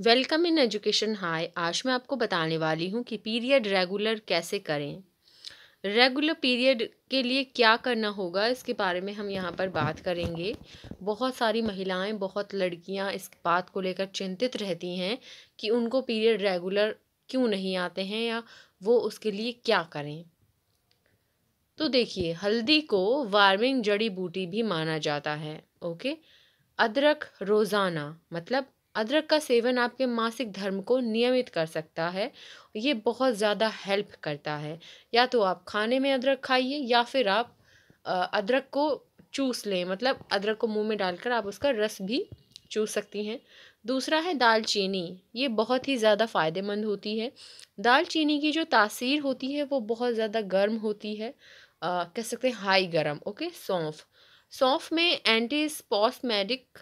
welcome in education high आज मैं आपको बताने वाली हूँ कि पीरियड रेगुलर कैसे करें रेगुलर पीरियड के लिए क्या करना होगा इसके बारे में हम यहाँ पर बात करेंगे बहुत सारी महिलाएं बहुत लड़कियाँ इस बात को लेकर चिंतित रहती हैं कि उनको पीरियड रेगुलर क्यों नहीं आते हैं या वो उसके लिए क्या करें तो देखिए हल्दी को वार्मिंग जड़ी बूटी भी माना जाता है ओके अदरक रोज़ाना मतलब अदरक का सेवन आपके मासिक धर्म को नियमित कर सकता है ये बहुत ज़्यादा हेल्प करता है या तो आप खाने में अदरक खाइए या फिर आप अदरक को चूस लें मतलब अदरक को मुंह में डालकर आप उसका रस भी चूस सकती हैं दूसरा है दालचीनी ये बहुत ही ज़्यादा फ़ायदेमंद होती है दालचीनी की जो तासीर होती है वो बहुत ज़्यादा गर्म होती है आ, कह सकते हैं हाई गर्म ओके सौंफ सौंफ में एंटी स्पॉस्मैटिक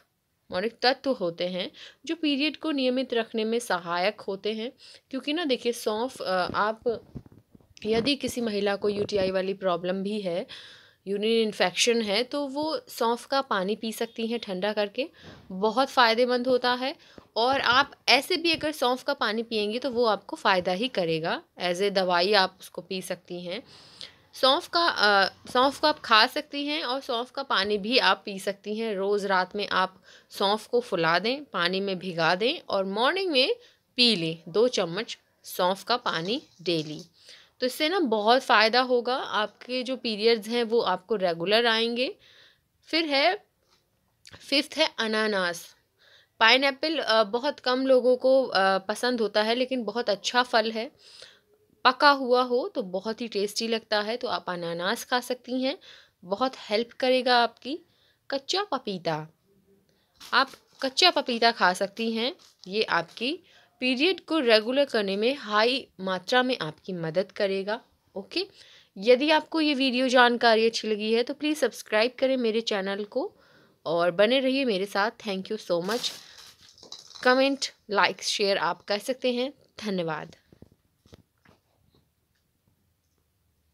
मौलिक तत्व होते हैं जो पीरियड को नियमित रखने में सहायक होते हैं क्योंकि ना देखिए सौंफ आप यदि किसी महिला को यूटीआई वाली प्रॉब्लम भी है यूरिन इन्फेक्शन है तो वो सौंफ का पानी पी सकती हैं ठंडा करके बहुत फ़ायदेमंद होता है और आप ऐसे भी अगर सौंफ का पानी पियेंगे तो वो आपको फ़ायदा ही करेगा एज ए दवाई आप उसको पी सकती हैं सौंफ का सौंफ को आप खा सकती हैं और सौंफ का पानी भी आप पी सकती हैं रोज़ रात में आप सौंफ को फुला दें पानी में भिगा दें और मॉर्निंग में पी लें दो चम्मच सौंफ का पानी डेली तो इससे ना बहुत फ़ायदा होगा आपके जो पीरियड्स हैं वो आपको रेगुलर आएंगे फिर है फिफ्थ है अनानास पाइन बहुत कम लोगों को पसंद होता है लेकिन बहुत अच्छा फल है पका हुआ हो तो बहुत ही टेस्टी लगता है तो आप अनानास खा सकती हैं बहुत हेल्प करेगा आपकी कच्चा पपीता आप कच्चा पपीता खा सकती हैं ये आपकी पीरियड को रेगुलर करने में हाई मात्रा में आपकी मदद करेगा ओके यदि आपको ये वीडियो जानकारी अच्छी लगी है तो प्लीज़ सब्सक्राइब करें मेरे चैनल को और बने रहिए मेरे साथ thank you so much comment like share आप कर सकते हैं धन्यवाद